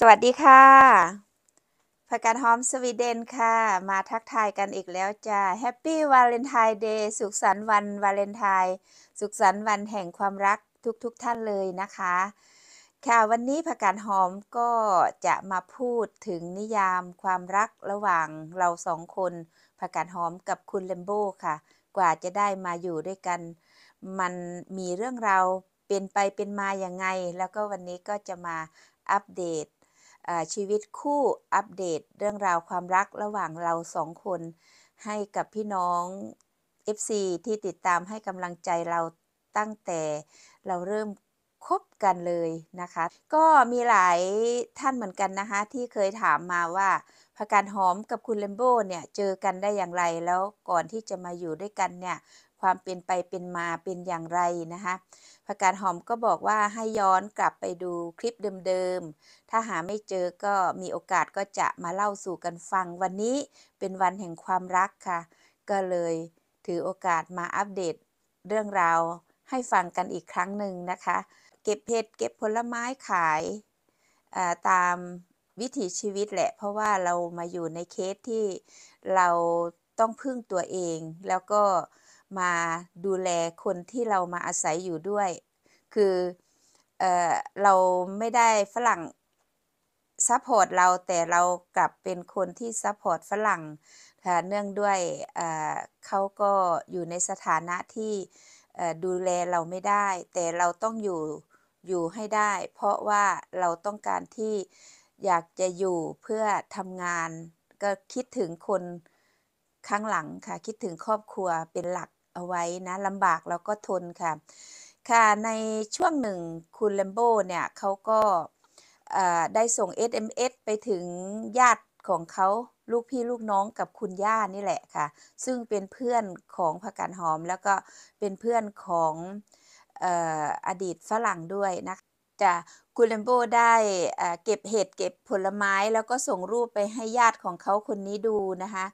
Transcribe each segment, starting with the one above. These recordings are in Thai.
สวัสดีค่ะผักกาดหอมสวีเดนค่ะ มาทักทายกันอีกแล้วจ้าแฮปปี้วาเลนไทน์เดย์สุขสันต์วันวาเลนไทน์สุขสันต์วันแห่งความรักทุกๆทท่านเลยนะคะ ค่ะวันนี้ผักกาดหอมก็จะมาพูดถึงนิยามความรักระหว่างเราสองคนผักกาดหอมกับคุณเลมโบค่ะ กว่าจะได้มาอยู่ด้วยกันมันมีเรื่องเราเป็นไปเป็นมาอย่างไง แล้วก็วันนี้ก็จะมาอัปเดตชีวิตคู่อัปเดตเรื่องราวความรักระหว่างเราสองคน ให้กับพี่น้อง FC ที่ติดตามให้กำลังใจเราตั้งแต่เราเริ่มคบกันเลยนะคะ ก็มีหลายท่านเหมือนกันนะคะ ที่เคยถามมาว่าพากการหอมกับคุณเลมโบ้เนี่ยเจอกันได้อย่างไรแล้วก่อนที่จะมาอยู่ด้วยกันเนี่ยความเป็นไปเป็นมาเป็นอย่างไรนะคะผักกาดหอมก็บอกว่าให้ย้อนกลับไปดูคลิปเดิมๆ ถ้าหาไม่เจอก็มีโอกาสก็จะมาเล่าสู่กันฟัง วันนี้เป็นวันแห่งความรักค่ะ ก็เลยถือโอกาสมาอัปเดตเรื่องราวให้ฟังกันอีกครั้งหนึ่งนะคะ เก็บเห็ดเก็บผลไม้ขาย ตามวิถีชีวิตแหละเพราะว่าเรามาอยู่ในเคสที่เราต้องพึ่งตัวเอง แล้วก็มาดูแลคนที่เรามาอาศัยอยู่ด้วย คือเออเราไม่ได้ฝรั่ง ซัพพอร์ตเราแต่เรากลับเป็นคนที่ซัพพอร์ตฝรั่งเนื่องด้วยเขาก็อยู่ในสถานะที่ดูแลเราไม่ได้แต่เราต้องอยู่อยู่ให้ได้ เพราะว่าเราต้องการที่อยากจะอยู่เพื่อทำงาน ก็คิดถึงคนข้างหลังค่ะ คิดถึงครอบครัวเป็นหลักเอาไว้นะลำบากเราก็ทนค่ะ ค่ะในช่วงหนึ่งคุณแลมโบ้เนี่ยเขาก็ได้ส่ง SMS ไปถึงญาติของเขาลูกพี่ลูกน้องกับคุณย่า นี่แหละค่ะ ซึ่งเป็นเพื่อนของพักกานหอมแล้วก็เป็นเพื่อนของออดีตฝรั่งด้วยนะจะคุณเลมโบได้เก็บเห็ดเก็บผลไม้แล้วก็ส่งรูปไปให้ญาติของเขาคนนี้ดูนะคะ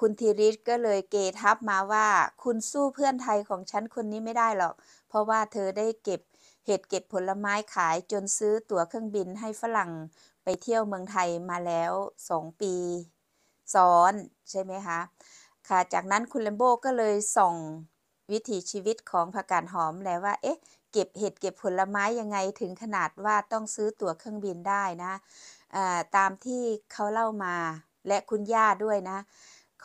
คุณธีริศก็เลยเกทับมาว่า คุณสู้เพื่อนไทยของฉันคนนี้ไม่ได้หรอก เพราะว่าเธอได้เก็บเห็ดเก็บผลไม้ขายจนซื้อตั๋วเครื่องบินให้ฝรั่งไปเที่ยวเมืองไทยมาแล้วสองปีซ้อน ใช่ไหมคะ ค่ะจากนั้นคุณเลมโบก็เลยส่งวิถีชีวิตของผักกาดหอม แล้วว่าเอ๊ะ เก็บเห็ดเก็บผลไม้ยังไงถึงขนาดว่าต้องซื้อตั๋วเครื่องบินได้นะตามที่เขาเล่ามา และคุณย่าด้วยนะ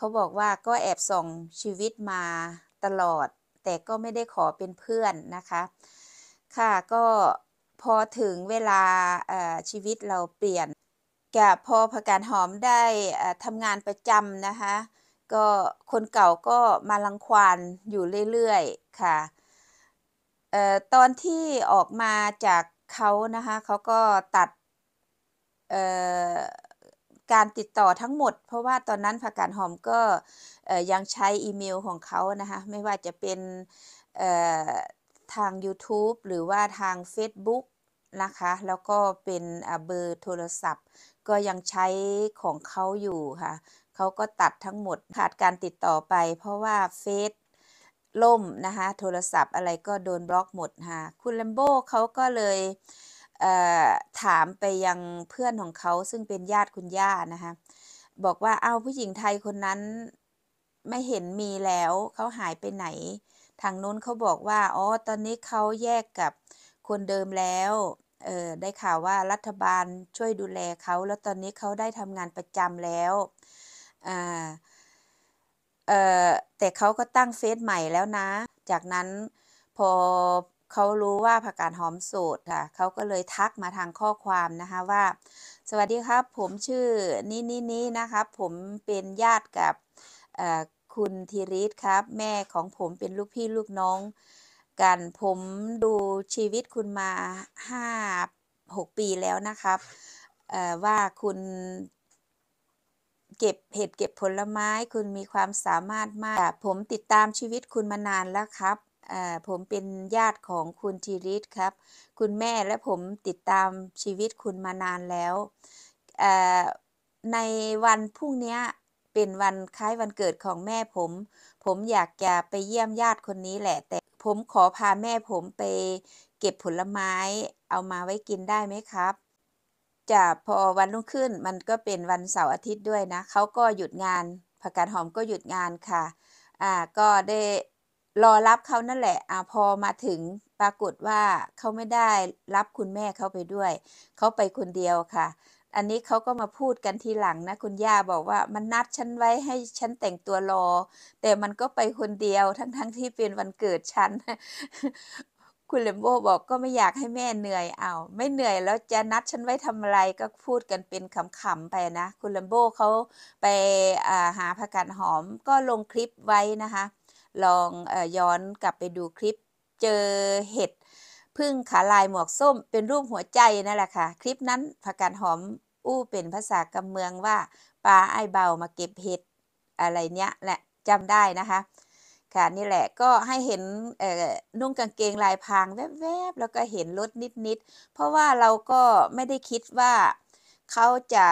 เขาบอกว่าก็แอบส่องชีวิตมาตลอด แต่ก็ไม่ได้ขอเป็นเพื่อนนะคะ ค่ะก็พอถึงเวลาชีวิตเราเปลี่ยนกับพอพักการหอมได้ทำงานประจำนะคะ ก็คนเก่าก็มาลังควานอยู่เรื่อยๆค่ะออตอนที่ออกมาจากเขานะคะเขาก็ตัดเการติดต่อทั้งหมด เพราะว่าตอนนั้นผักกาดหอมก็ยังใช้อีเมลของเขานะคะ ไม่ว่าจะเป็นทาง YouTube หรือว่าทาง Facebook นะคะ แล้วก็เป็นเบอร์โทรศัพท์ ก็ยังใช้ของเขาอยู่ค่ะเขาก็ตัดทั้งหมดขาดการติดต่อไป เพราะว่าเฟซล่มนะคะโทรศัพท์อะไรก็โดนบล็อกหมดค่ะคุณแลมโบ้เขาก็เลยถามไปยังเพื่อนของเขาซึ่งเป็นญาติคุณย่านะคะบอกว่าเอาผู้หญิงไทยคนนั้นไม่เห็นมีแล้ว เขาหายไปไหน ทางนู้นเขาบอกว่าอ๋อตอนนี้เขาแยกกับ คนเดิมแล้วออได้ข่าวว่ารัฐบาลช่วยดูแลเขาแล้วตอนนี้เขาได้ทำงานประจำแล้วแต่เขาก็ตั้งเฟซใหม่แล้วนะ จากนั้นพอเขารู้ว่าผักกาดหอมสูตรค่ะเขาก็เลยทักมาทางข้อความนะคะว่า สวัสดีครับผมชื่อนี่นี่นี่นะครับ ผมเป็นญาติกับคุณธีริศครับ แม่ของผมเป็นลูกพี่ลูกน้องกันผมดูชีวิตคุณมา 5 6 ปีแล้วนะครับว่าคุณเก็บเห็ดเก็บผลไม้คุณมีความสามารถมาก ผมติดตามชีวิตคุณมานานแล้วครับผมเป็นญาติของคุณทีริศครับ คุณแม่และผมติดตามชีวิตคุณมานานแล้วในวันพรุ่งนี้เป็นวันคล้ายวันเกิดของแม่ผม ผมอยากจะไปเยี่ยมญาติคนนี้แหละ แต่ผมขอพาแม่ผมไปเก็บผลไม้เอามาไว้กินได้ไหมครับจะพอวันรุ่งขึ้นมันก็เป็นวันเสาร์อาทิตย์ด้วยนะ เขาก็หยุดงานผักกาดหอมก็หยุดงานค่ะอ่าก็ได้รอรับเขานั่นแหละอ่าพอมาถึงปรากฏว่าเขาไม่ได้รับคุณแม่เขาไปด้วยเขาไปคนเดียวค่ะ อันนี้เขาก็มาพูดกันทีหลังนะ คุณย่าบอกว่ามันนัดฉันไว้ให้ฉันแต่งตัวรอ แต่มันก็ไปคนเดียวทั้งๆทที่เป็นวันเกิดฉันคุณเลมโบบอกก็ไม่อยากให้แม่เหนื่อยเอาไม่เหนื่อยแล้วจะนัดฉันไว้ทำอะไรก็พูดกันเป็นขำๆไปนะ คุณเลมโบเขาไปาหาผักกาดหอมก็ลงคลิปไว้นะคะลองอย้อนกลับไปดูคลิปเจอเห็ดพึ่งขาลายหมวก ส้มเป็นรูป หัวใจนั่นแหละ ค่ะ คลิปนั้นผักกาดหอมอู้เป็นภาษากำเมืองว่าปลาไอเบามาเก็บเห็ดอะไร เนี้ยแหละจำได้นะคะ ค่ะ นี่แหละ ก็ให้เห็นนุ่งกางเกงลาย พาง แวบๆ แล้วก็เห็นรถนิด ๆ เพราะว่าเราก็ไม่ได้คิดว่าเขาจะ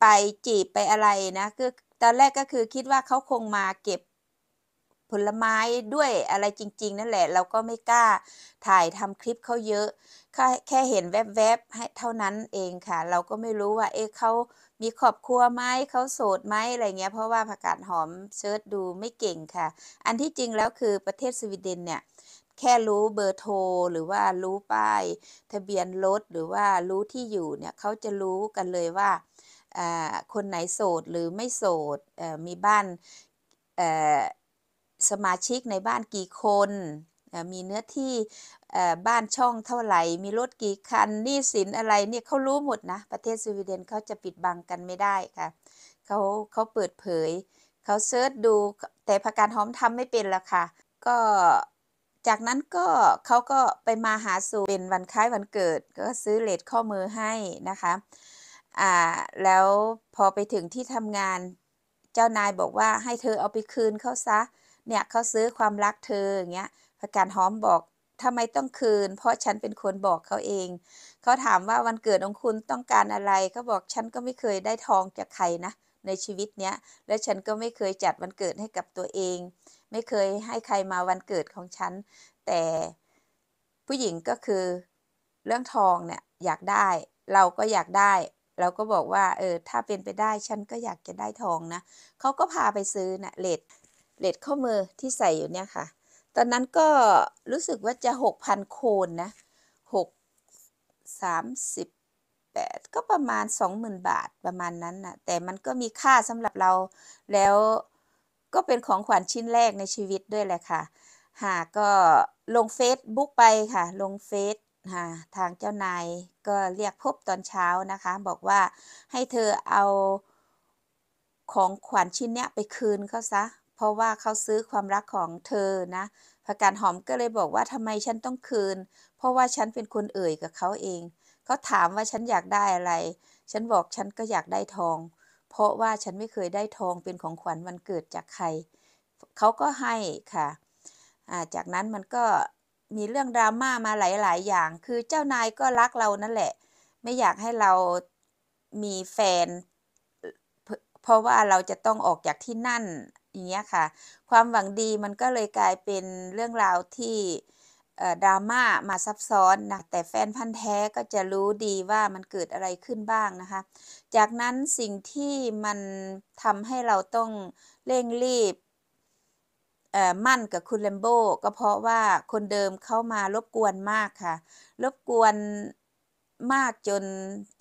ไปจีบไปอะไรนะคือตอนแรกก็คือคิดว่าเขาคงมาเก็บผลไม้ด้วยอะไรจริง ๆ นั่นแหละ เราก็ไม่กล้าถ่ายทำคลิปเขาเยอะแค่เห็นแวบๆให้เท่านั้นเองค่ะ เราก็ไม่รู้ว่าเอ๊ะเขามีครอบครัวไหมเขาโสดไหมอะไรเงี้ยเพราะว่าผักกาดหอมเชิร์ชดูไม่เก่งค่ะ อันที่จริงแล้วคือประเทศสวีเดนเนี่ยแค่รู้เบอร์โทรหรือว่ารู้ป้ายทะเบียนรถหรือว่ารู้ที่อยู่เนี่ยเขาจะรู้กันเลยว่าคนไหนโสดหรือไม่โสดมีบ้านสมาชิกในบ้านกี่คน มีเนื้อที่บ้านช่องเท่าไหร่ มีรถกี่คันหนี้สินอะไรเนี่ยเขารู้หมดนะ ประเทศสวีเดนเขาจะปิดบังกันไม่ได้ค่ะ เขาเขาเปิดเผยเขาเซิร์ชดูแต่พกการหอมทำไม่เป็นละค่ะ ก็จากนั้นก็เขาก็ไปมาหาสู่เป็นวันคล้ายวันเกิด ก็ซื้อเลดข้อมือให้นะคะอ่าแล้วพอไปถึงที่ทำงาน เจ้านายบอกว่าให้เธอเอาไปคืนเขาซะเนี่ยเขาซื้อความรักเธออย่างเงี้ยปรกการหอมบอกทำไมต้องคืน เพราะฉันเป็นคนบอกเขาเอง เขาถามว่าวันเกิดของคุณต้องการอะไรเขาบอกฉันก็ไม่เคยได้ทองจากใครนะในชีวิตเนี้ยและฉันก็ไม่เคยจัดวันเกิดให้กับตัวเอง ไม่เคยให้ใครมาวันเกิดของฉันแต่ ผู้หญิงก็คือเรื่องทองเนี่ยอยากได้ เราก็อยากได้เราก็บอกว่า เออ ถ้าเป็นไปได้ ฉันก็อยากจะได้ทองนะเขาก็พาไปซื้อนะเลดเลดข้อมือที่ใส่อยู่เนี่ยค่ะ ตอนนั้นก็รู้สึกว่าจะหกพันโคนนะหกสามสิบแปดก็ประมาณสองหมื่นบาทประมาณนั้นน่ะแต่มันก็มีค่าสำหรับเราแล้วก็เป็นของขวัญชิ้นแรกในชีวิตด้วยแหละค่ะ หาก็ลงเฟซบุ๊กไปค่ะ ลงเฟซ่ะทางเจ้านายก็เรียกพบตอนเช้านะคะ บอกว่าให้เธอเอาของขวัญชิ้นเนี้ยไปคืนเขาซะเพราะว่าเขาซื้อความรักของเธอนะพักการหอมก็เลยบอกว่าทำไมฉันต้องคืน เพราะว่าฉันเป็นคนเอ่ยกับเขาเองเขาถามว่าฉันอยากได้อะไร ฉันบอกฉันก็อยากได้ทอง เพราะว่าฉันไม่เคยได้ทอง เป็นของขวัญวันเกิดจากใคร เขาก็ให้ค่ะจากนั้นมันก็มีเรื่องดราม่ามาหลายๆอย่าง คือเจ้านายก็รักเรานั่นแหละ ไม่อยากให้เรามีแฟน เพราะว่าเราจะต้องออกจากที่นั่น อย่างเงี้ยค่ะ ความหวังดีมันก็เลยกลายเป็นเรื่องราวที่ดราม่ามาซับซ้อนนะ แต่แฟนพันธ์แท้ก็จะรู้ดีว่ามันเกิดอะไรขึ้นบ้างนะคะ จากนั้นสิ่งที่มันทำให้เราต้องเร่งรีบมั่นกับคุณเลมโบก็เพราะว่าคนเดิมเข้ามารบกวนมากค่ะ รบกวนมากจน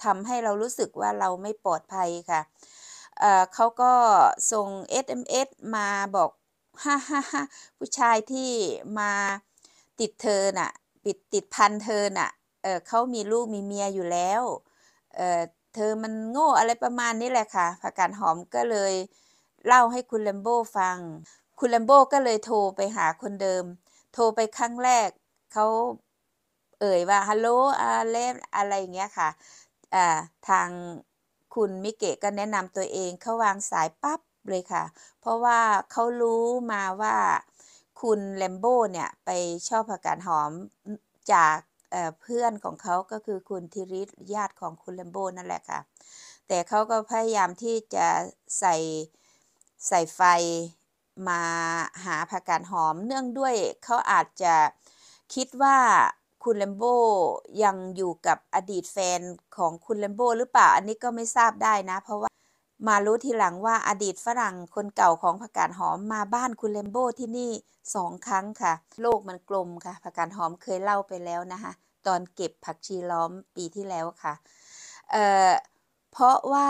ทำให้เรารู้สึกว่าเราไม่ปลอดภัยค่ะเเขาก็ส่ง SMS มาบอกฮ่าฮ่าฮ่าผู้ชายที่มาติดเธอน่ะ ปิดติดพันเธอน่ะเเขามีลูกมีเมียอยู่แล้วเเธอมันโง่อะไรประมาณนี้แหละค่ะผักกาดหอมก็เลยเล่าให้คุณเลมโบฟังคุณแลมโบก็เลยโทรไปหาคนเดิม โทรไปครั้งแรก เขาเอ่ยว่า ฮัลโหลอาเลฟอะไรอย่างเงี้ยค่ะอ่าทางคุณมิเกะก็แนะนำตัวเอง เขาวางสายปั๊บเลยค่ะ เพราะว่าเขารู้มาว่าคุณแลมโบเนี่ย ไปชอบผักกาดหอมจากเพื่อนของเขาก็คือคุณธิริศญาติของคุณแลมโบนั่นแหละค่ะ แต่เขาก็พยายามที่จะใส่ใส่ไฟมาหาผักกาดหอมเนื่องด้วยเขาอาจจะคิดว่าคุณเลมโบยังอยู่กับอดีตแฟนของคุณเลมโบหรือเปล่าอันนี้ก็ไม่ทราบได้นะ เพราะว่ามารู้ทีหลังว่าอดีตฝรั่งคนเก่าของผักกาดหอมมาบ้านคุณเลมโบที่นี่สองครั้งค่ะโลกมันกลมค่ะผักกาดหอมเคยเล่าไปแล้วนะคะตอนเก็บผักชีล้อมปีที่แล้วค่ะเอ่อเพราะว่า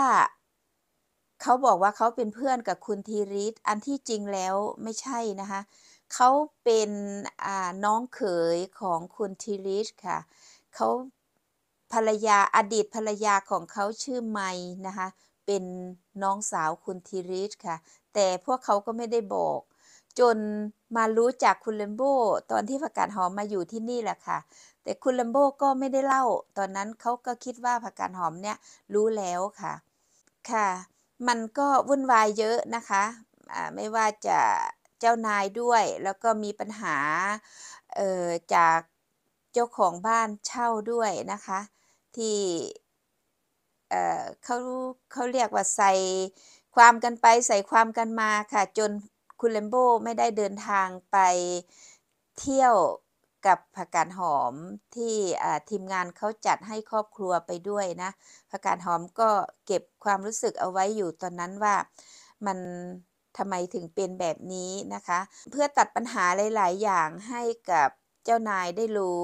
เขาบอกว่าเขาเป็นเพื่อนกับคุณธีริศอันที่จริงแล้วไม่ใช่นะคะ เขาเป็นน้องเขยของคุณธีริศค่ะ เขาภรรยาอดีตภรรยาของเขาชื่อไมนะคะ เป็นน้องสาวคุณธีริศค่ะ แต่พวกเขาก็ไม่ได้บอก จนมารู้จากคุณเลมโบตอนที่ผักกาดหอมมาอยู่ที่นี่แหละค่ะ แต่คุณเลมโบก็ไม่ได้เล่า ตอนนั้นเขาก็คิดว่าผักกาดหอมเนี่ยรู้แล้วค่ะ ค่ะมันก็วุ่นวายเยอะนะคะไม่ว่าจะเจ้านายด้วย แล้วก็มีปัญหาจากเจ้าของบ้านเช่าด้วยนะคะ ที่เขาเขาเรียกว่าใส่ความกันไปใส่ความกันมาค่ะ จนคุณเลมโบไม่ได้เดินทางไปเที่ยวกับผักกาดหอมที่ทีมงานเขาจัดให้ครอบครัวไปด้วยนะผักกาดหอมก็เก็บความรู้สึกเอาไว้อยู่ตอนนั้นว่ามันทำไมถึงเป็นแบบนี้นะคะ เพื่อตัดปัญหาหลาย ๆ อย่างให้กับเจ้านายได้รู้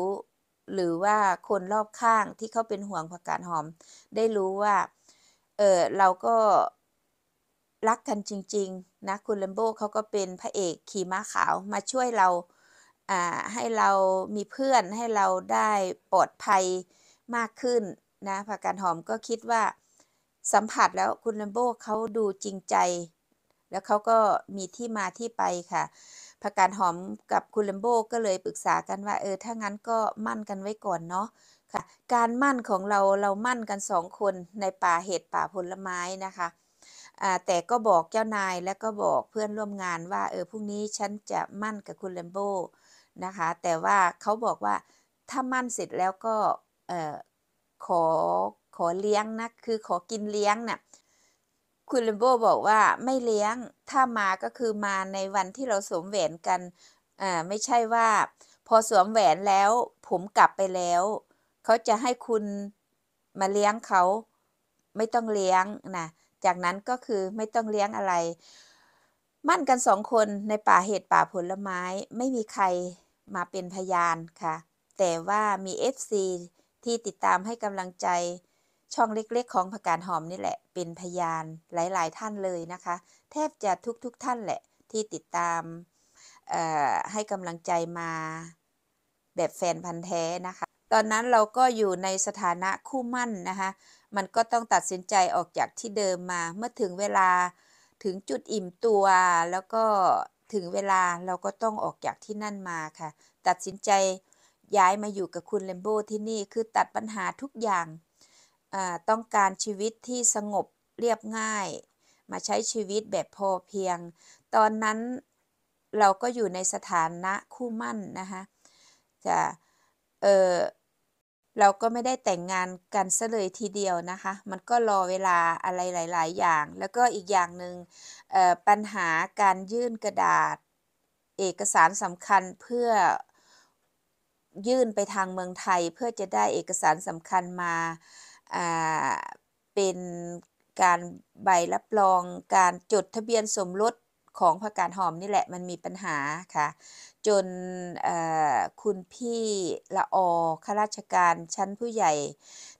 หรือว่าคนรอบข้างที่เขาเป็นห่วงผักกาดหอมได้รู้ว่าเออเราก็รักกันจริง ๆ นะคุณเลมโบเขาก็เป็นพระเอกขี่ม้าขาวมาช่วยเราให้เรามีเพื่อนให้เราได้ปลอดภัยมากขึ้นนะผักกาดหอมก็คิดว่าสัมผัสแล้วคุณลัมโบ้เขาดูจริงใจ แล้วเขาก็มีที่มาที่ไปค่ะผักกาดหอมกับคุณลัมโบ้ก็เลยปรึกษากันว่าเออถ้างั้นก็มั่นกันไว้ก่อนเนาะค่ะการมั่นของเราเรามั่นกันสองคนในป่าเห็ดป่าผลไม้นะคะแต่ก็บอกเจ้านายและก็บอกเพื่อนร่วมงานว่าเออพรุ่งนี้ฉันจะมั่นกับคุณเลมโบนะคะ แต่ว่าเขาบอกว่าถ้ามั่นเสร็จแล้วก็ขอ ขอเลี้ยงนะคือขอกินเลี้ยงนะ่ะคุณเิมโบบอกว่าไม่เลี้ยงถ้ามาก็คือมาในวันที่เราสวมแหวนกันอ่าไม่ใช่ว่าพอสวมแหวนแล้วผมกลับไปแล้ว เขาจะให้คุณมาเลี้ยงเขาไม่ต้องเลี้ยงนะจากนั้นก็คือไม่ต้องเลี้ยงอะไร มั่นกันสองคนในป่าเหตุป่าผลไม้ไม่มีใครมาเป็นพยานค่ะ แต่ว่ามี FC ที่ติดตามให้กำลังใจช่องเล็กๆของผักกาดหอมนี่แหละ เป็นพยานหลายๆท่านเลยนะคะแทบจะทุกๆท่านแหละที่ติดตามให้กำลังใจมาแบบแฟนพันธ์แท้นะคะ ตอนนั้นเราก็อยู่ในสถานะคู่มั่นนะคะ มันก็ต้องตัดสินใจออกจากที่เดิมมาเมื่อถึงเวลาถึงจุดอิ่มตัวแล้วก็ถึงเวลาเราก็ต้องออกจากที่นั่นมาค่ะ ตัดสินใจย้ายมาอยู่กับคุณเลมโบที่นี่คือตัดปัญหาทุกอย่างต้องการชีวิตที่สงบเรียบง่าย มาใช้ชีวิตแบบพอเพียง ตอนนั้นเราก็อยู่ในสถานะคู่มั่นนะคะจะเออเราก็ไม่ได้แต่งงานกันซะเลยทีเดียวนะคะ มันก็รอเวลาอะไรหลาย ๆ อย่าง แล้วก็อีกอย่างหนึง่งปัญหาการยื่นกระดาษ เอกสารสำคัญเพื่อยื่นไปทางเมืองไทย เพื่อจะได้เอกสารสำคัญมาเป็นการใบรับรอง การจดทะเบียนสมรสของพักการหอมนี่แหละมันมีปัญหาค่ะจนคุณพี่ละอข้าราชการชั้นผู้ใหญ่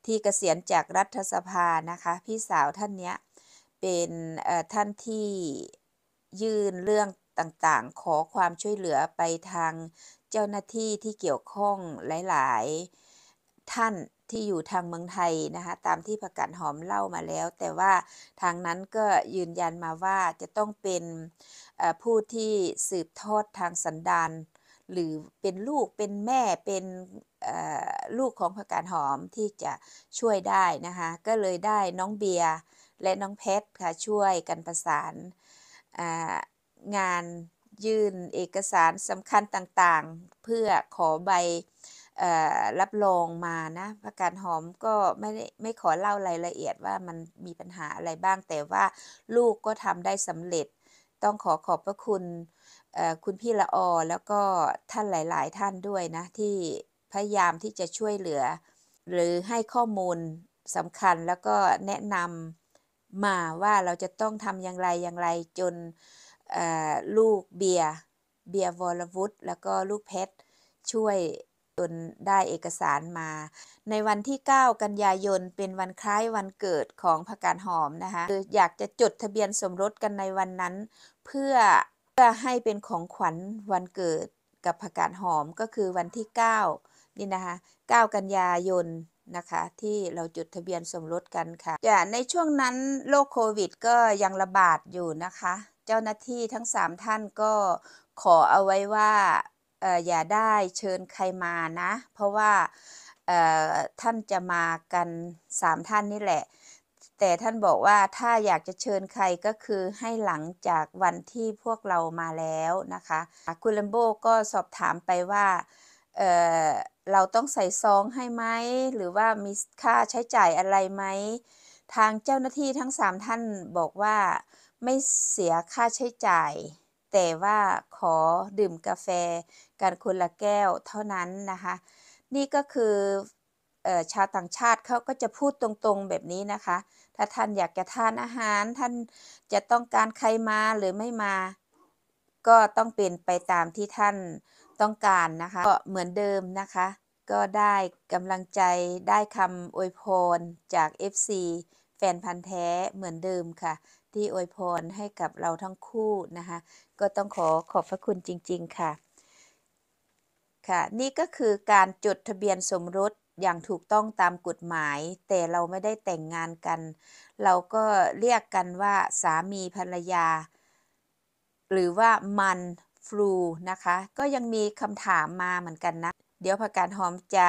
ที่เกษียณจากรัฐสภานะคะ พี่สาวท่านเนี้ย เป็นท่านที่ยื่นเรื่องต่างๆ ขอความช่วยเหลือไปทางเจ้าหน้าที่ที่เกี่ยวข้องหลายๆท่านที่อยู่ทางเมืองไทยนะคะ ตามที่ประกันหอมเล่ามาแล้ว แต่ว่าทางนั้นก็ยืนยันมาว่าจะต้องเป็นผู้ที่สืบทอดทางสันดานหรือเป็นลูกเป็นแม่เป็นลูกของพักการหอมที่จะช่วยได้นะคะ ก็เลยได้น้องเบียร์และน้องเพชรค่ะช่วยกันประสานงานยื่นเอกสารสำคัญต่างๆ เพื่อขอใบรับรองมานะพักการหอมก็ไม่ได้ไม่ขอเล่ารายละเอียดว่ามันมีปัญหาอะไรบ้างแต่ว่าลูกก็ทำได้สำเร็จต้องขอขอบพระคุณคุณพี่ละออ แล้วก็ท่านหลาย ๆ ท่านด้วยนะ ที่พยายามที่จะช่วยเหลือ หรือให้ข้อมูลสำคัญแล้วก็แนะนำมาว่าเราจะต้องทำอย่างไรอย่างไรจนลูกเบียร์เบียร์วอลวุฒแล้วก็ลูกเพชรช่วยนได้เอกสารมา ในวันที่ 9 กันยายน เป็นวันคล้ายวันเกิดของพรกการหอมนะคะคืออยากจะจดทะเบียนสมรสกันในวันนั้น เพื่อเพื่อให้เป็นของขวัญวันเกิดกับพรกการหอมก็คือวันที่ 9 นี่นะคะ 9 กันยายนนะคะที่เราจดทะเบียนสมรสกันค่ะจะในช่วงนั้นโรคโควิดก็ยังระบาดอยู่นะคะ เจ้าหน้าที่ทั้ง3ท่านก็ขอเอาไว้ว่าอย่าได้เชิญใครมานะ เพราะว่าท่านจะมากันสามท่านนี่แหละ แต่ท่านบอกว่าถ้าอยากจะเชิญใครก็คือให้หลังจากวันที่พวกเรามาแล้วนะคะคุณลัมโบก็สอบถามไปว่าเเราต้องใส่ซองให้ไหมหรือว่ามีค่าใช้จ่ายอะไรไหม ทางเจ้าหน้าที่ทั้ง 3 ท่านบอกว่าไม่เสียค่าใช้จ่าย แต่ว่าขอดื่มกาแฟกันคนละแก้วเท่านั้นนะคะ นี่ก็คือชาวต่างชาติเขาก็จะพูดตรงๆแบบนี้นะคะ ถ้าท่านอยากจะทานอาหารท่านจะต้องการใครมาหรือไม่มา ก็ต้องเป็นไปตามที่ท่านต้องการนะคะ ก็เหมือนเดิมนะคะ ก็ได้กำลังใจได้คำอวยพรจาก FC แฟนพันธ์แท้เหมือนเดิมค่ะ ที่อวยพรให้กับเราทั้งคู่นะคะ ก็ต้องขอขอบพระคุณจริงๆค่ะค่ะนี่ก็คือการจดทะเบียนสมรสอย่างถูกต้องตามกฎหมาย แต่เราไม่ได้แต่งงานกัน เราก็เรียกกันว่าสามีภรรยา หรือว่ามันฟลูนะคะ ก็ยังมีคำถามมาเหมือนกันนะ เดี๋ยวพักการหอมจะ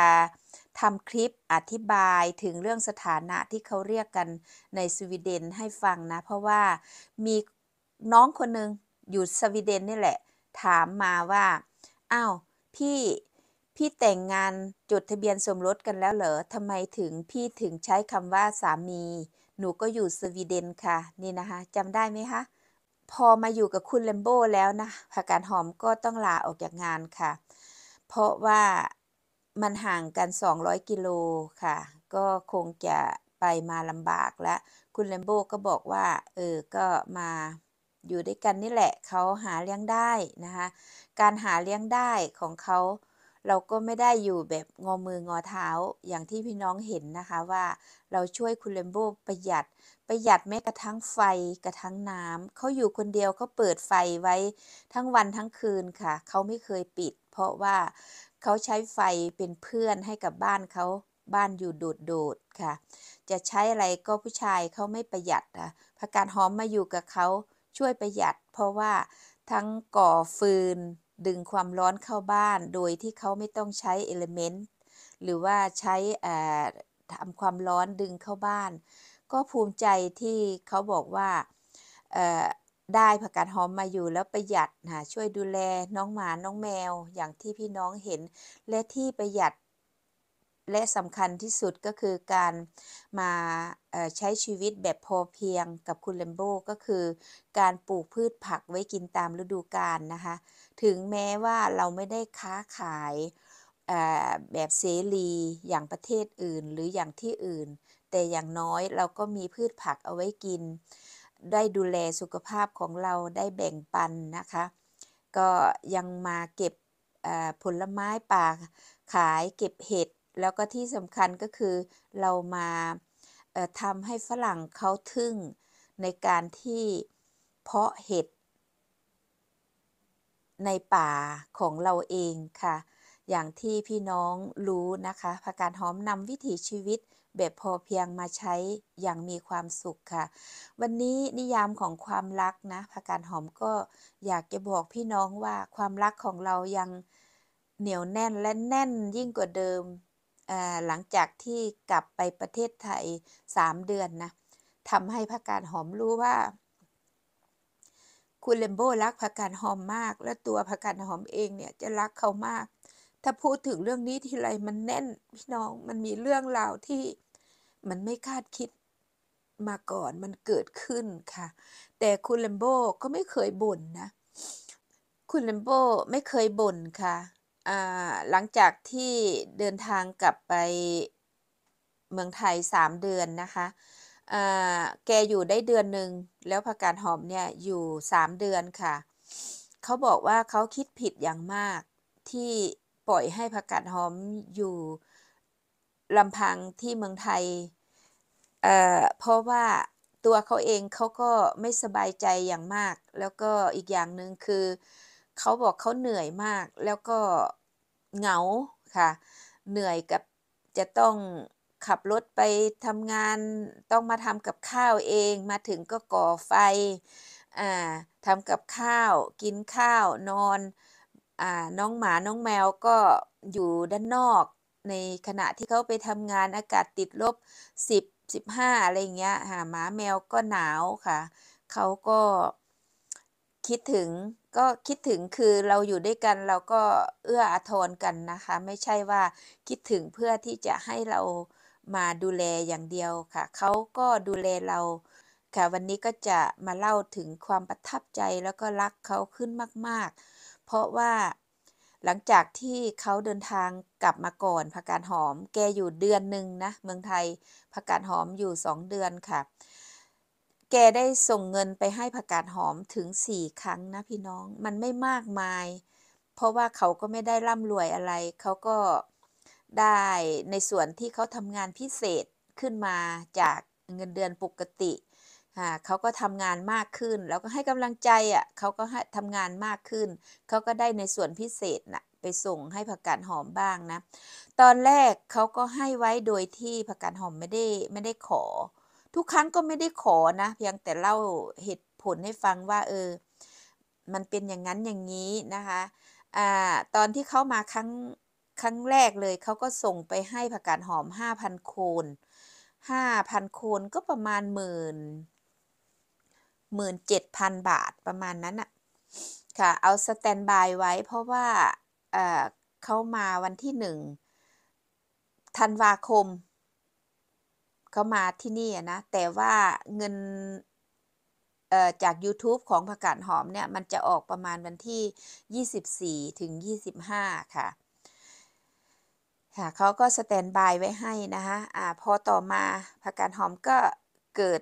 ทำคลิปอธิบายถึงเรื่องสถานะที่เขาเรียกกันในสวีเดนให้ฟังนะ เพราะว่ามีน้องคนหนึ่งอยู่สวีเดนนี่แหละ ถามมาว่าอ้าวพี่ พี่แต่งงานจดทะเบียนสมรสกันแล้วเหรอทำไมถึงพี่ถึงใช้คำว่าสามี หนูก็อยู่สวีเดนค่ะ นี่นะคะจำได้ไหมคะ พอมาอยู่กับคุณเลมโบแล้วนะผักกาดหอมก็ต้องลาออกจากงานค่ะ เพราะว่ามันห่างกัน 200กิโลค่ะ ก็คงจะไปมาลำบากแล้วคุณเลมโบก็บอกว่า เออ ก็มาอยู่ด้วยกันนี่แหละเขาหาเลี้ยงได้นะคะ การหาเลี้ยงได้ของเขาเราก็ไม่ได้อยู่แบบงอมืองอเท้าอย่างที่พี่น้องเห็นนะคะว่าเราช่วยคุณเลมโบประหยัดประหยัดแม้กระทั่งไฟกระทั่งน้ำเขาอยู่คนเดียวเขาเปิดไฟไว้ทั้งวันทั้งคืนค่ะเขาไม่เคยปิด เพราะว่าเขาใช้ไฟเป็นเพื่อนให้กับบ้านเขาบ้านอยู่โดดๆค่ะ จะใช้อะไรก็ผู้ชายเขาไม่ประหยัดนะผักการหอมมาอยู่กับเขาช่วยประหยัดเพราะว่าทั้งก่อฟืนดึงความร้อนเข้าบ้านโดยที่เขาไม่ต้องใช้เอลเมนต์หรือว่าใช้ทำความร้อนดึงเข้าบ้าน ก็ภูมิใจที่เขาบอกว่าได้ผักกาดหอมมาอยู่แล้วประหยัดนะช่วยดูแลน้องหมาน้องแมวอย่างที่พี่น้องเห็นและที่ประหยัดและสำคัญที่สุดก็คือการมาใช้ชีวิตแบบพอเพียงกับคุณเลมโบก็คือการปลูกพืชผักไว้กินตามฤดูกาลนะคะ ถึงแม้ว่าเราไม่ได้ค้าขายแบบเสรี อย่างประเทศอื่นหรืออย่างที่อื่น แต่อย่างน้อยเราก็มีพืชผักเอาไว้กินได้ดูแลสุขภาพของเราได้แบ่งปันนะคะ ก็ยังมาเก็บผลไม้ป่าขายเก็บเห็ดแล้วก็ที่สำคัญก็คือเรามาทำให้ฝรั่งเขาทึ่งในการที่เพาะเห็ดในป่าของเราเองค่ะ อย่างที่พี่น้องรู้นะคะพักการหอมนำวิถีชีวิตแบบพอเพียงมาใช้อย่างมีความสุขค่ะ วันนี้นิยามของความรักนะพักการหอมก็อยากจะบอกพี่น้องว่าความรักของเรายังเหนียวแน่นและแน่นยิ่งกว่าเดิมหลังจากที่กลับไปประเทศไทย3เดือนนะทำให้พักการหอมรู้ว่าคุณเลมโบรักพักการหอมมาก และตัวพักการหอมเองเนี่ยจะรักเขามาก ถ้าพูดถึงเรื่องนี้ทีไรมันแน่นพี่น้องมันมีเรื่องราวที่มันไม่คาดคิดมาก่อนมันเกิดขึ้นค่ะ แต่คุณเลมโบก็ไม่เคยบ่นนะคุณเลมโบไม่เคยบ่นค่ะหลังจากที่เดินทางกลับไปเมืองไทย 3 เดือนนะคะ แกอยู่ได้เดือนหนึ่งแล้วพักการหอมเนี่ยอยู่ 3 เดือนค่ะ เขาบอกว่าเขาคิดผิดอย่างมาก ที่ปล่อยให้พักการหอมอยู่ลำพังที่เมืองไทยเเพราะว่าตัวเขาเองเขาก็ไม่สบายใจอย่างมาก แล้วก็อีกอย่างหนึ่งคือเขาบอกเขาเหนื่อยมาก แล้วก็เหงาค่ะ เหนื่อยกับจะต้องขับรถไปทำงานต้องมาทำกับข้าวเองมาถึงก็ก่อไฟอทำกับข้าวกินข้าวนอนอน้องหมาน้องแมวก็อยู่ด้านนอกในขณะที่เขาไปทำงานอากาศติดลบ10 15อะไรเงี้ยหมาแมวก็หนาวค่ะเขาก็คิดถึงก็คิดถึงคือเราอยู่ด้วยกันเราก็เอื้ออาทรกันนะคะ ไม่ใช่ว่าคิดถึงเพื่อที่จะให้เรามาดูแลอย่างเดียวค่ะเขาก็ดูแลเราค่ะวันนี้ก็จะมาเล่าถึงความประทับใจแล้วก็รักเขาขึ้นมากๆ เพราะว่าหลังจากที่เขาเดินทางกลับมาก่อนผักกาดหอม แกอยู่เดือนหนึ่งนะเมืองไทยผักกาดหอมอยู่สองเดือนค่ะแกได้ส่งเงินไปให้ผักกาดหอมถึงสี่ครั้งนะพี่น้องมันไม่มากมายเพราะว่าเขาก็ไม่ได้ร่ำรวยอะไร เขาก็ได้ในส่วนที่เขาทำงานพิเศษขึ้นมาจากเงินเดือนปกติ เขาก็ทำงานมากขึ้น แล้วก็ให้กำลังใจอ่ะเขาก็ทำงานมากขึ้น เขาก็ได้ในส่วนพิเศษนะ่ะไปส่งให้ผักกาดหอมบ้างนะตอนแรกเขาก็ให้ไว้โดยที่ผักกาดหอมไม่ได้ไม่ได้ขอทุกครั้งก็ไม่ได้ขอนะเพียงแต่เล่าเหตุผลให้ฟังว่าเออมันเป็นอย่างนั้นอย่างนี้นะคะอ่าตอนที่เขามาครั้ง ครั้งแรกเลยเขาก็ส่งไปให้ผักกาดหอม 5,000โคน 5,000โคนก็ประมาณหมื่นหมื่นเจ็ดพันบาทประมาณนั้นอะค่ะ เอาสแตนบายไว้เพราะว่าเเขามาวันที่หนึ่งธันวาคมเขามาที่นี่นะ แต่ว่าเงินจาก YouTube ของผักกาดหอมเนี่ย มันจะออกประมาณวันที่ 24 ถึง 25 ค่ะค่ะเขาก็สแตนบายไว้ให้นะคะอ่าพอต่อมาผักกาดหอมก็เกิด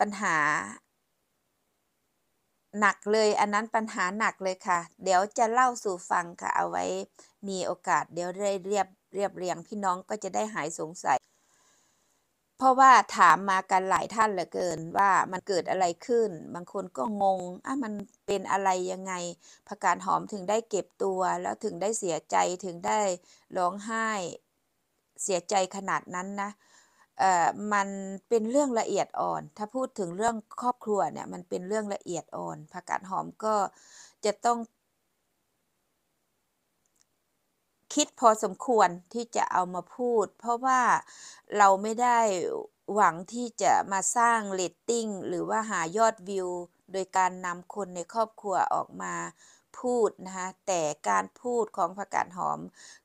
ปัญหาหนักเลย อันนั้นปัญหาหนักเลยค่ะ เดี๋ยวจะเล่าสู่ฟังค่ะ เอาไว้มีโอกาส เดี๋ยวเรียบเรียบเรียงพี่น้องก็จะได้หายสงสัยเพราะว่าถามมากันหลายท่านเหลือเกินว่ามันเกิดอะไรขึ้นบางคนก็งงอ่ะมันเป็นอะไรยังไงผักกาดหอมถึงได้เก็บตัวแล้วถึงได้เสียใจถึงได้ร้องไห้เสียใจขนาดนั้นนะ เอ่อมันเป็นเรื่องละเอียดอ่อน ถ้าพูดถึงเรื่องครอบครัวเนี่ย มันเป็นเรื่องละเอียดอ่อนผักกาดหอมก็จะต้องคิดพอสมควรที่จะเอามาพูดเพราะว่าเราไม่ได้หวังที่จะมาสร้างเลตติ้งหรือว่าหายอดวิวโดยการนำคนในครอบครัวออกมาพูดนะคะแต่การพูดของผักกาดหอม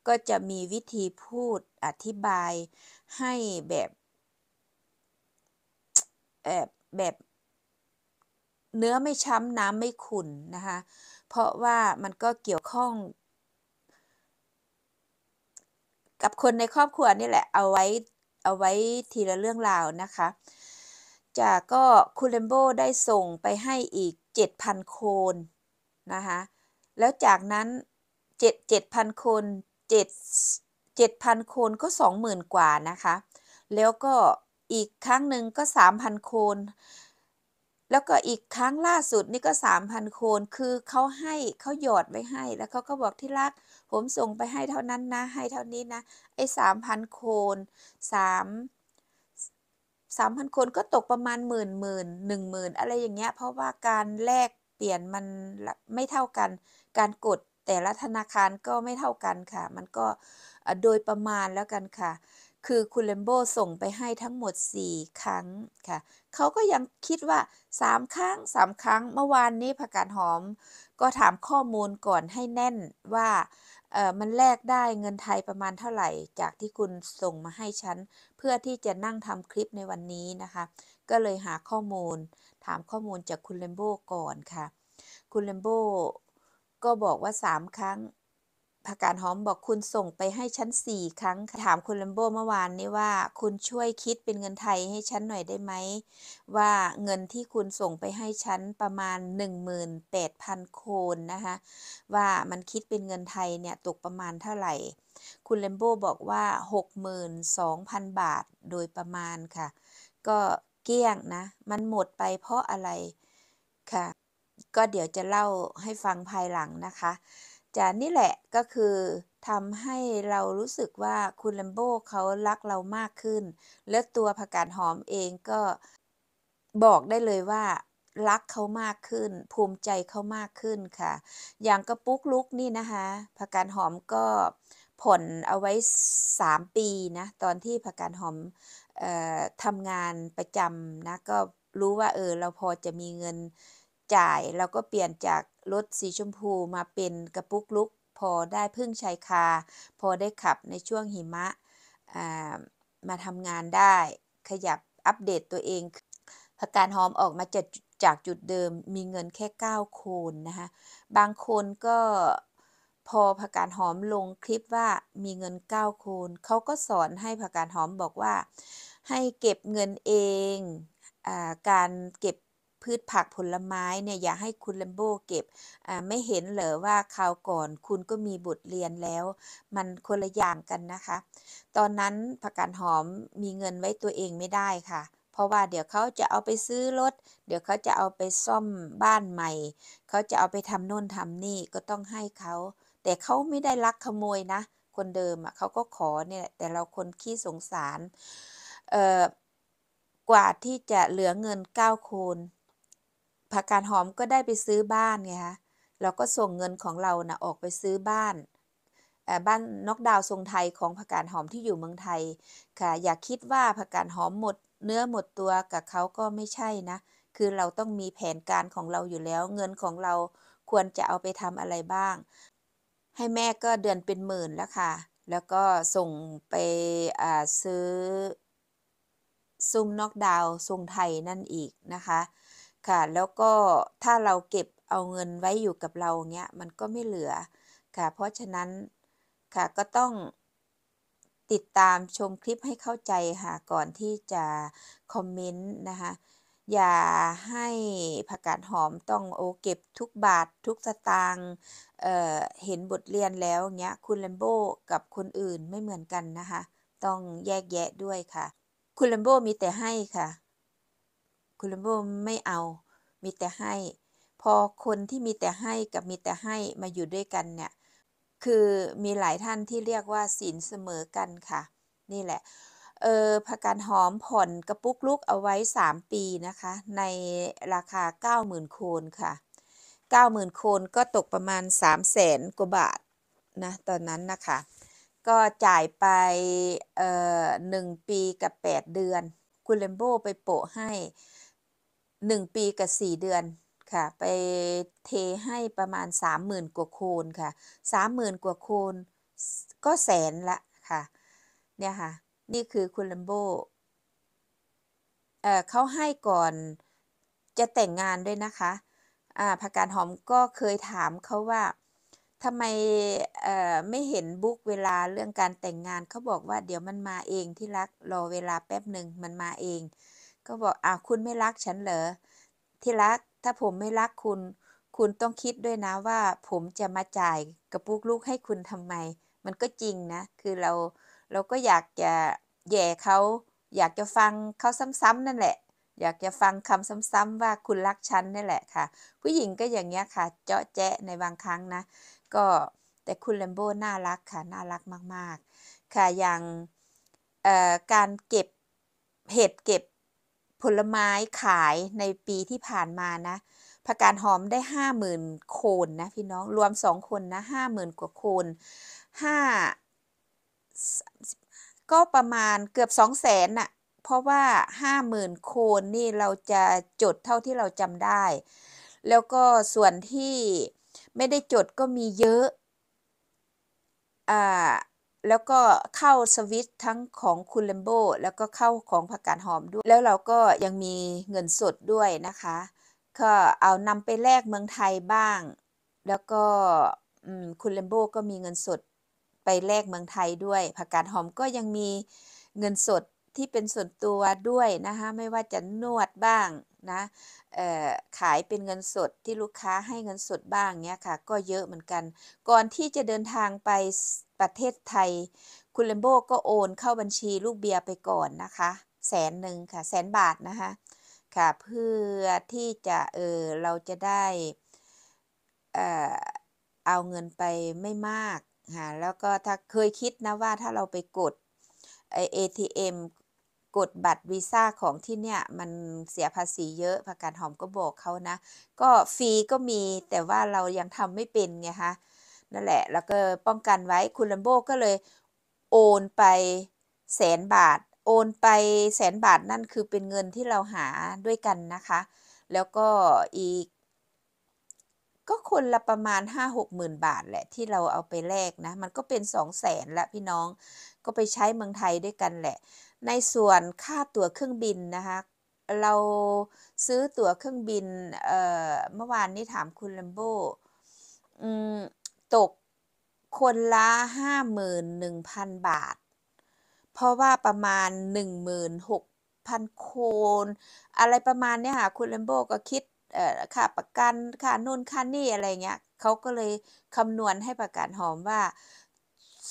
ก็จะมีวิธีพูดอธิบายให้แบบ แบบแบบเนื้อไม่ช้ำน้ำไม่ขุนนะคะเพราะว่ามันก็เกี่ยวข้องกับคนในครอบครัวนี่แหละเอาไว้เอาไว้ทีละเรื่องราวนะคะ จากก็คูเลมโบได้ส่งไปให้อีก 7,000โคนนะคะแล้วจากนั้น7 7,000 คน7 7,000โคน ก็ 20,000 กว่านะคะ แล้วก็อีกครั้งหนึ่งก็ 3,000โคน แล้วก็อีกครั้งล่าสุดนี่ ก็ 3,000โคน คือเขาให้เขาหยอดไว้ให้แล้วเขาก็บอกที่รักผมส่งไปให้เท่านั้นนะ ให้เท่านี้นะ ไอ้สามพันโคนสามสามพันคนก็ตกประมาณหมื่นหมื่นหนึ่งหมื่นอะไรอย่างเงี้ย เพราะว่าการแลกเปลี่ยนมันไม่เท่ากัน การกดแต่ละธนาคารก็ไม่เท่ากันค่ะ มันก็โดยประมาณแล้วกันค่ะ คือคุณเลมโบส่งไปให้ทั้งหมด 4 ครั้งค่ะ เขาก็ยังคิดว่า 3 ครั้ง3 ครั้งเมื่อวานนี้ผักกาดหอมก็ถามข้อมูลก่อนให้แน่นว่ามันแลกได้เงินไทยประมาณเท่าไหร่ จากที่คุณส่งมาให้ฉันเพื่อที่จะนั่งทำคลิปในวันนี้นะคะ ก็เลยหาข้อมูลถามข้อมูลจากคุณ เลมโบก่อนค่ะคุณ เลมโบก็บอกว่า3ครั้งผักกาดหอมบอกคุณส่งไปให้ชั้นสี่ครั้งถามคุณลัมโบเมื่อวานนี้ว่าคุณช่วยคิดเป็นเงินไทยให้ชั้นหน่อยได้ไหมว่าเงินที่คุณส่งไปให้ชั้นประมาณ 18,000โคนนะคะว่ามันคิดเป็นเงินไทยเนี่ยตกประมาณเท่าไหร่ คุณเลมโบบอกว่า62,000 บาทโดยประมาณค่ะ ก็เกี้ยงนะมันหมดไปเพราะอะไรค่ะก็เดี๋ยวจะเล่าให้ฟังภายหลังนะคะจานี่แหละก็คือทำให้เรารู้สึกว่าคุณแลมโบ้เขารักเรามากขึ้น และตัวผักกาดหอมเองก็บอกได้เลยว่ารักเขามากขึ้น ภูมิใจเขามากขึ้นค่ะ อย่างกระปุกลุกนี่นะคะผักกาดหอมก็ผลเอาไว้ 3 ปีนะ ตอนที่ผักกาดหอมออทำงานประจำนะ ก็รู้ว่าเออเราพอจะมีเงินจ่ายเราก็เปลี่ยนจากรถสีชมพูมาเป็นกระปุกลุกพอได้พึ่งชายคาพอได้ขับในช่วงหิมะมาทำงานได้ ขยับอัปเดตตัวเองพักการหอมออกมาจากจากจุดเดิมมีเงินแค่9โคนนะคะบางคนก็พอพักการหอมลงคลิปว่ามีเงิน9โคนเขาก็สอนให้พักการหอมบอกว่า ให้เก็บเงินเองอการเก็บพืชผักผลไม้เนี่ย อย่าให้คุณลัมโบเก็บไม่เห็นเหรอว่าคราวก่อน คุณก็มีบทเรียนแล้ว มันคนละอย่างกันนะคะ ตอนนั้นผักกาดหอมมีเงินไว้ตัวเองไม่ได้ค่ะ เพราะว่าเดี๋ยวเขาจะเอาไปซื้อรถเดี๋ยวเขาจะเอาไปซ่อมบ้านใหม่ เขาจะเอาไปทำโน่นทำนี่ก็ต้องให้เขา แต่เขาไม่ได้ลักขโมยนะ คนเดิมอ่ะเขาก็ขอเนี่ยแต่เราคนขี้สงสารกว่าที่จะเหลือเงิน9โคนผักกาดหอมก็ได้ไปซื้อบ้านไงคะเราก็ส่งเงินของเรานะออกไปซื้อบ้านบ้านนกดาวทรงไทยของผักกาดหอมที่อยู่เมืองไทย ค่ะ อย่าคิดว่าผักกาดหอมหมดเนื้อหมดตัวกับเขาก็ไม่ใช่นะ คือเราต้องมีแผนการของเราอยู่แล้ว เงินของเราควรจะเอาไปทำอะไรบ้าง ให้แม่ก็เดือนเป็นหมื่นแล้วค่ะ แล้วก็ส่งไปซื้อซุ้มนกดาวทรงไทยนั่นอีกนะคะค่ะ แล้วก็ถ้าเราเก็บเอาเงินไว้อยู่กับเราเงี้ยมันก็ไม่เหลือค่ะเพราะฉะนั้นค่ะก็ต้องติดตามชมคลิปให้เข้าใจค่ะก่อนที่จะคอมเมนต์นะคะอย่าให้ผักกาดหอมต้องโอเก็บทุกบาททุกสตางค์เเห็นบทเรียนแล้วเงี้ยคุณแลมโบกับคนอื่นไม่เหมือนกันนะคะ ต้องแยกแยะด้วยค่ะคุณแลมโบมีแต่ให้ค่ะคุณลุมโบไม่เอา มีแต่ให้ พอคนที่มีแต่ให้กับมีแต่ให้มาอยู่ด้วยกันเนี่ย คือมีหลายท่านที่เรียกว่าศีลเสมอกันค่ะ นี่แหละ เออพักการหอมผ่อนกระปุกลูกเอาไว้ 3 ปีนะคะ ในราคา 90,000โคนค่ะ90,000 โคนก็ตกประมาณ 3 0 0แสนกว่าบาทนะตอนนั้นนะคะก็จ่ายไปหนึ่งปีกับ 8 เดือนคุณเลมโบไปโปะให้1 ปีกับ 4 เดือนค่ะไปเทให้ประมาณ 30,000 กว่าโคนค่ะ30,000 กว่าโคนก็แสนละค่ะเนี่ยค่ะ นี่คือคุณลัมโบเเขาให้ก่อนจะแต่งงานด้วยนะคะอาผักการหอมก็เคยถามเขาว่าทำไมไม่เห็นบุ๊กเวลาเรื่องการแต่งงานเขาบอกว่าเดี๋ยวมันมาเองที่รัก รอเวลาแป๊บหนึ่งมันมาเองก็บอกอ้าวคุณไม่รักฉันเหรอที่รักถ้าผมไม่รักคุณ คุณต้องคิดด้วยนะว่า ผมจะมาจ่ายกระปุกลูกให้คุณทำไม มันก็จริงนะคือเราเราก็อยากจะแย่เขา อยากจะฟังเขาซ้ำๆนั่นแหละ อยากจะฟังคำซ้ำๆว่าคุณรักฉันนี่แหละค่ะผู้หญิงก็อย่างเงี้ยค่ะเจาะแจ๊ะในบางครั้งนะ ก็แต่คุณแลมโบ้น่ารักค่ะน่ารักมากๆ ค่ะอย่างการเก็บเห็ดเก็บผลไม้ขายในปีที่ผ่านมานะผักกาดหอมได้ห้าหมื่นโคนนะพี่น้อง รวมสองคนนะห้าหมื่นกว่าโคนห้าก็ประมาณเกือบสองแสนน่ะ เพราะว่าห้าหมื่นโคนนี่เราจะจดเท่าที่เราจำได้ แล้วก็ส่วนที่ไม่ได้จดก็มีเยอะอ่าแล้วก็เข้าสวิตทั้งของคุณเลมโบแล้วก็เข้าของผักกาดหอมด้วย แล้วเราก็ยังมีเงินสดด้วยนะคะ ก็เอานำไปแลกเมืองไทยบ้าง แล้วก็คุณเลมโบก็มีเงินสดไปแลกเมืองไทยด้วยผักกาดหอมก็ยังมีเงินสดที่เป็นส่วนตัวด้วยนะคะไม่ว่าจะนวดบ้างนะขายเป็นเงินสดที่ลูกค้าให้เงินสดบ้างเนี้ยค่ะก็เยอะเหมือนกัน ก่อนที่จะเดินทางไปประเทศไทยคุณเลมโบก็โอนเข้าบัญชีลูกเบียร์ไปก่อนนะคะแสนหนึ่งค่ะแสนบาทนะคะ ค่ะ เพื่อที่จะ เออเราจะได้เอเอาเงินไปไม่มาก ค่ะ แล้วก็ถ้าเคยคิดนะว่าถ้าเราไปกดไอเอทีเอ็มกดบัตรวีซ่าของที่เนี่ย มันเสียภาษีเยอะปรกกานหอมก็บอกเขานะ ก็ฟรีก็มีแต่ว่าเรายังทำไม่เป็นไงคะนั่นแหละ แล้วก็ป้องกันไว้ คุณลัมโบก็เลยโอนไปแสนบาท โอนไปแสนบาทนั่นคือเป็นเงินที่เราหาด้วยกันนะคะ แล้วก็อีก ก็คนละประมาณ 5 6หมื่นบาทแหละที่เราเอาไปแลกนะ มันก็เป็น 2 0 0แสนละพี่น้อง ก็ไปใช้เมืองไทยด้วยกันแหละ ในส่วนค่าตั๋วเครื่องบินนะคะ เราซื้อตั๋วเครื่องบินเมื่อวานนี้ถามคุณลัมโบตกคนละห้าหมื่นหนึ่งพันบาท เพราะว่าประมาณหนึ่งหมื่นหกพันโคน อะไรประมาณ เนี้ยค่ะคุณเลมโบก็คิดค่าประกันค่านู่นค่านี่อะไรเงี้ยเขาก็เลยคำนวณให้ประกันหอมว่า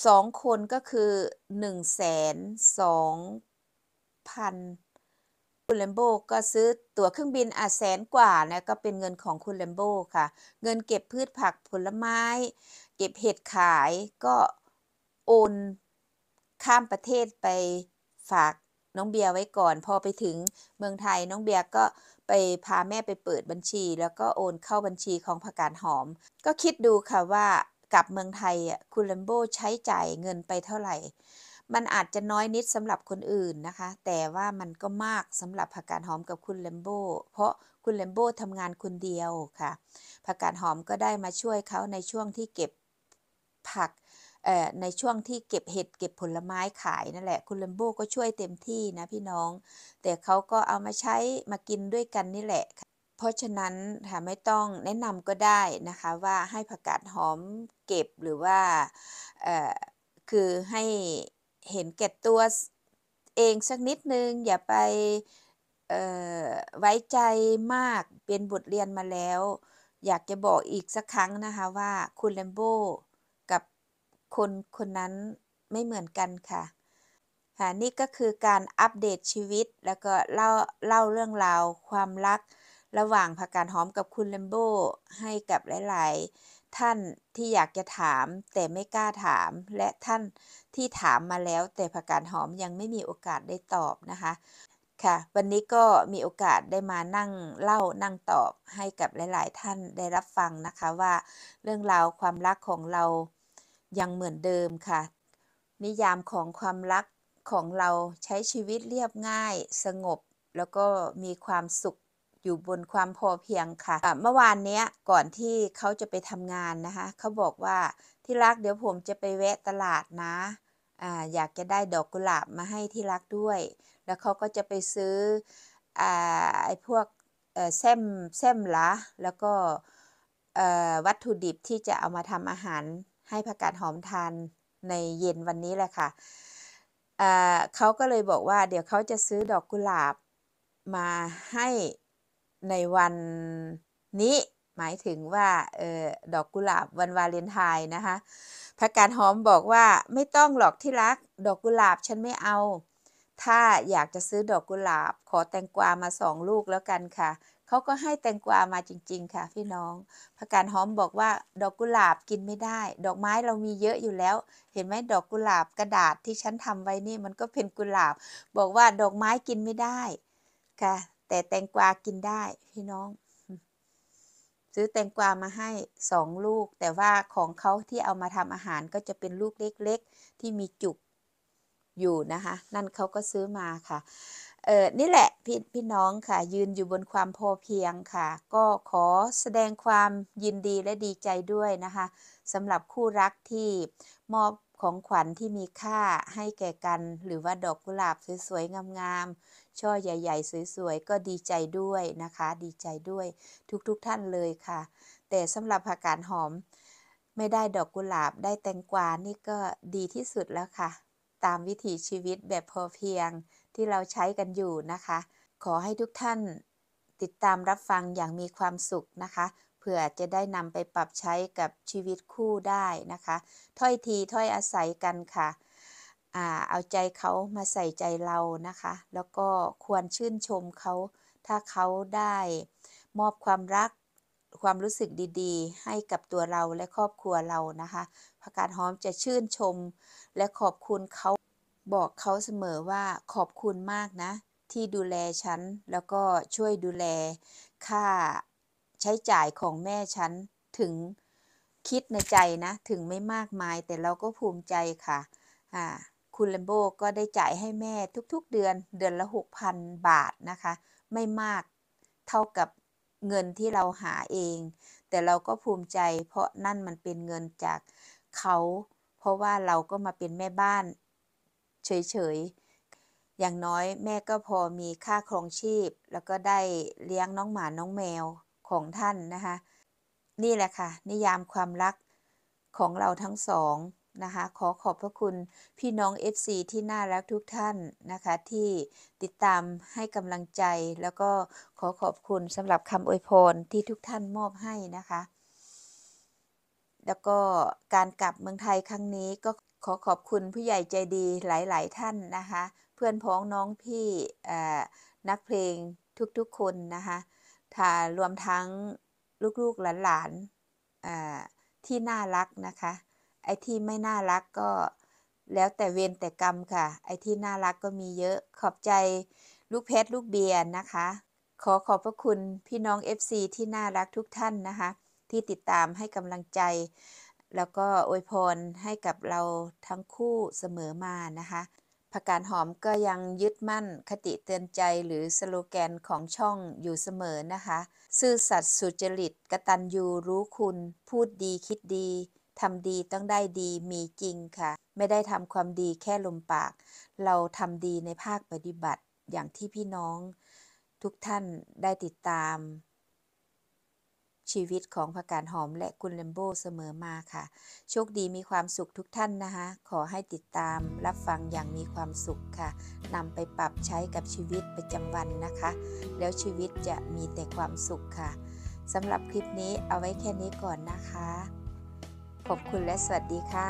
สองคนก็คือหนึ่งแสนสองพันคุณเลมโบก็ซื้อตั๋วเครื่องบินอาแสนกว่านะก็เป็นเงินของคุณเลมโบค่ะ เงินเก็บพืชผักผลไม้เก็บเห็ดขายก็โอนข้ามประเทศไปฝากน้องเบียร์ไว้ก่อนพอไปถึงเมืองไทยน้องเบียร์ก็ไปพาแม่ไปเปิดบัญชี แล้วก็โอนเข้าบัญชีของผักกาดหอม ก็คิดดูค่ะว่ากลับเมืองไทยคุณเลมโบใช้จ่ายเงินไปเท่าไหร่มันอาจจะน้อยนิดสำหรับคนอื่นนะคะ แต่ว่ามันก็มากสำหรับผักกาดหอมกับคุณเลมโบเพราะคุณเลมโบทำงานคนเดียวค่ะ ผักกาดหอมก็ได้มาช่วยเขาในช่วงที่เก็บผักในช่วงที่เก็บเห็ดเก็บผลไม้ขายนั่นแหละ คุณเลมโบก็ช่วยเต็มที่นะพี่น้อง แต่เขาก็เอามาใช้มากินด้วยกันนี่แหละค่ะเพราะฉะนั้นถ้าไม่ต้องแนะนำก็ได้นะคะว่าให้ผักกาดหอมเก็บหรือว่าคือให้เห็นแก่ตัวเองสักนิดนึง อย่าไปไว้ใจมากเป็นบทเรียนมาแล้ว อยากจะบอกอีกสักครั้งนะคะว่าคุณแลมโบกับคนคนนั้นไม่เหมือนกันค่ะค่ะ นี่ก็คือการอัปเดตชีวิตแล้วก็เล่าเล่าเรื่องราวความรัก ระหว่างพักการหอมกับคุณแลมโบให้กับหลายๆท่านที่อยากจะถามแต่ไม่กล้าถามและท่านที่ถามมาแล้ว แต่ผักกาดหอมยังไม่มีโอกาสได้ตอบนะคะค่ะ วันนี้ก็มีโอกาสได้มานั่งเล่านั่งตอบให้กับหลาย ๆ ท่านได้รับฟังนะคะว่าเรื่องราวความรักของเรายังเหมือนเดิมค่ะ นิยามของความรัก ของเราใช้ชีวิตเรียบง่าย สงบแล้วก็มีความสุขอยู่บนความพอเพียงค่ะ เมื่อวานเนี้ยก่อนที่เขาจะไปทำงานนะคะเขาบอกว่าที่รักเดี๋ยวผมจะไปแวะตลาดนะออยากจะได้ดอกกุหลาบมาให้ที่รักด้วย แล้วเขาก็จะไปซื้ออไอ้พวกเส้มเส้มละแล้วก็วัตถุดิบที่จะเอามาทำอาหารให้ผักกาดหอมทานในเย็นวันนี้แหละค่ะเขาก็เลยบอกว่าเดี๋ยวเขาจะซื้อดอกกุหลาบมาให้ในวันนี้หมายถึงว่าออดอกกุหลาบวันวาเลนไทน์นะคะพระการหอมบอกว่าไม่ต้องหรอกที่รักดอกกุหลาบฉันไม่เอา ถ้าอยากจะซื้อดอกกุหลาบขอแตงกวามาสองลูกแล้วกันค่ะ เขาก็ให้แตงกวามาจริงๆค่ะ พี่น้องพระการหอมบอกว่า ดอกกุหลาบกินไม่ได้ ดอกไม้เรามีเยอะอยู่แล้ว เห็นไหมดอกกุหลาบกระดาษที่ฉันทำไว้นี่มันก็เป็นกุหลาบ บอกว่าดอกไม้กินไม่ได้ค่ะแต่แตงกวา กินได้พี่น้อง ซื้อแตงกวา มาให้สองลูก แต่ว่าของเขาที่เอามาทำอาหารก็จะเป็นลูกเล็ก ๆ ที่มีจุกอยู่นะคะนั่นเขาก็ซื้อมาค่ะ เออนี่แหละพี่พี่น้องค่ะยืนอยู่บนความพอเพียงค่ะ ก็ขอแสดงความยินดีและดีใจด้วยนะคะสำหรับคู่รักที่มอบของขวัญที่มีค่าให้แก่กัน หรือว่าดอกกุหลาบสวยๆงามๆช่อใหญ่ ๆสวยๆก็ดีใจด้วยนะคะ ดีใจด้วย ทุกๆท่านเลยค่ะ แต่สำหรับผักกาดหอม ไม่ได้ดอกกุหลาบได้แตงกวานี่ก็ดีที่สุดแล้วค่ะ ตามวิถีชีวิตแบบพอเพียง ที่เราใช้กันอยู่นะคะ ขอให้ทุกท่านติดตามรับฟังอย่างมีความสุขนะคะเผื่อจะได้นำไปปรับใช้กับชีวิตคู่ได้นะคะ ถ้อยทีถ้อยอาศัยกันค่ะอเอาใจเขามาใส่ใจเรานะคะ แล้วก็ควรชื่นชมเขา ถ้าเขาได้มอบความรักความรู้สึกดี ๆ ให้กับตัวเราและครอบครัวเรานะคะพระกาดหอมจะชื่นชมและขอบคุณเขา บอกเขาเสมอว่าขอบคุณมากนะ ที่ดูแลฉัน แล้วก็ช่วยดูแลค่าใช้จ่ายของแม่ฉันถึงคิดในใจนะ ถึงไม่มากมายแต่เราก็ภูมิใจค่ะะคุณเลมโบก็ได้จ่ายให้แม่ทุกๆเดือนเดือนละ6,000 บาทนะคะ ไม่มากเท่ากับเงินที่เราหาเอง แต่เราก็ภูมิใจ เพราะนั่นมันเป็นเงินจากเขา เพราะว่าเราก็มาเป็นแม่บ้านเฉยๆอย่างน้อยแม่ก็พอมีค่าครองชีพ แล้วก็ได้เลี้ยงน้องหมา น้องแมวของท่านนะคะ นี่แหละค่ะ นิยามความรัก ของเราทั้งสอง นะคะ ขอขอบพระคุณพี่น้อง FC ที่น่ารักทุกท่านนะคะ ที่ติดตามให้กำลังใจแล้วก็ขอขอบคุณสำหรับคำอวยพรที่ทุกท่านมอบให้นะคะ แล้วก็การกลับเมืองไทยครั้งนี้ก็ขอขอบคุณผู้ใหญ่ใจดีหลาย ๆ ท่านนะคะ เพื่อนพ้องน้องพี่นักเพลงทุกๆคนนะคะถ้ารวมทั้งลูกๆหลานๆที่น่ารักนะคะไอ้ที่ไม่น่ารักก็แล้วแต่เวรแต่กรรมค่ะไอ้ที่น่ารักก็มีเยอะขอบใจลูกเพชรลูกเบียนนะคะ ขอขอบพระคุณพี่น้อง FC ที่น่ารักทุกท่านนะคะ ที่ติดตามให้กำลังใจแล้วก็อวยพรให้กับเราทั้งคู่เสมอมานะคะผักกาดหอมก็ยังยึดมั่นคติเตือนใจหรือสโลแกนของช่องอยู่เสมอนะคะซื่อสัตย์สุจริตกระตันยูรู้คุณ พูดดีคิดดีทำดีต้องได้ดีมีจริงค่ะ ไม่ได้ทำความดีแค่ลมปาก เราทำดีในภาคปฏิบัติอย่างที่พี่น้อง ทุกท่านได้ติดตามชีวิตของผักกาดหอมและคุณเลมโบเสมอมาค่ะ โชคดีมีความสุขทุกท่านนะคะ ขอให้ติดตามรับฟังอย่างมีความสุขค่ะ นำไปปรับใช้กับชีวิตประจำวันนะคะ แล้วชีวิตจะมีแต่ความสุขค่ะ สำหรับคลิปนี้เอาไว้แค่นี้ก่อนนะคะ ขอบคุณและสวัสดีค่ะ